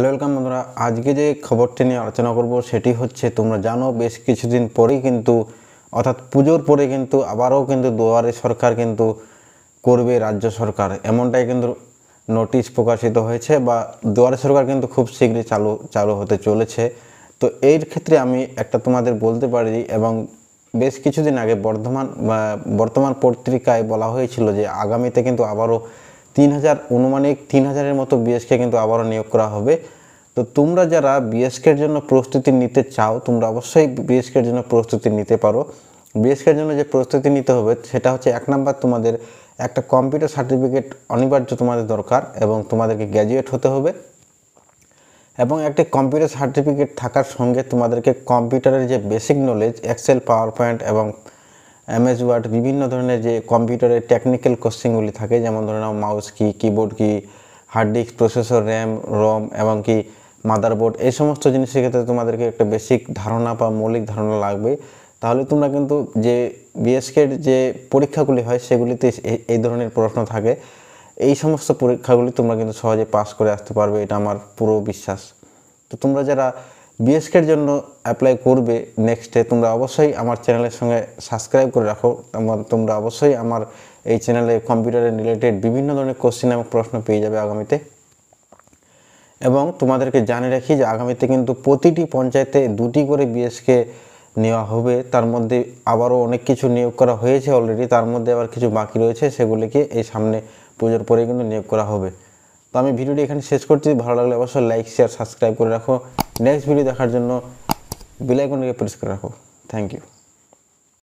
hello welcome বন্ধুরা আজকে যে খবরটি নিয়ে আলোচনা করব সেটি হচ্ছে তোমরা জানো বেশ কিছুদিন পরেই কিন্তু অর্থাৎ পুজোর পরে কিন্তু আবারও কিন্তু দুয়ারে সরকার কিন্তু করবে রাজ্য সরকার এমনটাই কিন্তু নোটিশ প্রকাশিত হয়েছে বা দুয়ারে সরকার কিন্তু খুব শীঘ্রই চালু চালু হতে চলেছে তো এর ক্ষেত্রে আমি একটা তোমাদের বলতে পারি এবং বেশ কিছুদিন আগে বর্ধমান বর্তমান পত্রিকায় বলা হয়েছিল যে আগামীতে কিন্তু আবারও তিন হাজার অনুমানিক তিন হাজারের মতো বিএসকে কিন্তু আবারও নিয়োগ করা হবে তো তোমরা যারা বিএসকের জন্য প্রস্তুতি নিতে চাও তোমরা অবশ্যই বিএসকের জন্য প্রস্তুতি নিতে পারো বিএসকের জন্য যে প্রস্তুতি নিতে হবে সেটা হচ্ছে এক নাম্বার তোমাদের একটা কম্পিউটার সার্টিফিকেট অনিবার্য তোমাদের দরকার এবং তোমাদেরকে গ্র্যাজুয়েট হতে হবে এবং একটি কম্পিউটার সার্টিফিকেট থাকার সঙ্গে তোমাদেরকে কম্পিউটারের যে basic knowledge Excel PowerPoint এবং এমএস ওয়ার্ড বিভিন্ন ধরনের যে কম্পিউটারের টেকনিক্যাল কোশ্চিনগুলি থাকে যেমন ধরে নাও মাউস কি কিবোর্ড কি hard disk processor RAM ROM এবং কি মাদারবোর্ড এই সমস্ত জিনিসের ক্ষেত্রে তোমাদেরকে একটা বেসিক ধারণা বা মৌলিক ধারণা লাগবে তাহলে তোমরা কিন্তু যে বিএসকের যে পরীক্ষাগুলি হয় সেগুলিতে এই ধরনের প্রশ্ন থাকে এই সমস্ত পরীক্ষাগুলি তোমরা কিন্তু সহজে পাস করে আসতে পারবে এটা আমার পুরো বিশ্বাস তো তোমরা যারা বিএসকের জন্য অ্যাপ্লাই করবে নেক্সটে তোমরা অবশ্যই আমার চ্যানেলের সঙ্গে সাবস্ক্রাইব করে রাখো আমার তোমরা অবশ্যই আমার এই চ্যানেলে কম্পিউটারের রিলেটেড বিভিন্ন ধরনের কোশ্চিন এবং প্রশ্ন পেয়ে যাবে আগামীতে এবং তোমাদেরকে জানিয়ে রাখি যে আগামীতে কিন্তু প্রতিটি পঞ্চায়েতে দুটি করে বিএসকে নেওয়া হবে তার মধ্যে আবারও অনেক কিছু নিয়োগ করা হয়েছে অলরেডি তার মধ্যে আবার কিছু বাকি রয়েছে সেগুলিকে এই সামনে পুজোর পরে কিন্তু নিয়োগ করা হবে তো আমি ভিডিওটি এখানে শেষ করছি ভালো লাগলে অবশ্যই লাইক শেয়ার সাবস্ক্রাইব করে রাখো নেক্সট ভিডিও দেখার জন্য বেলাইকনটাকে প্রেস করে রাখো থ্যাংক ইউ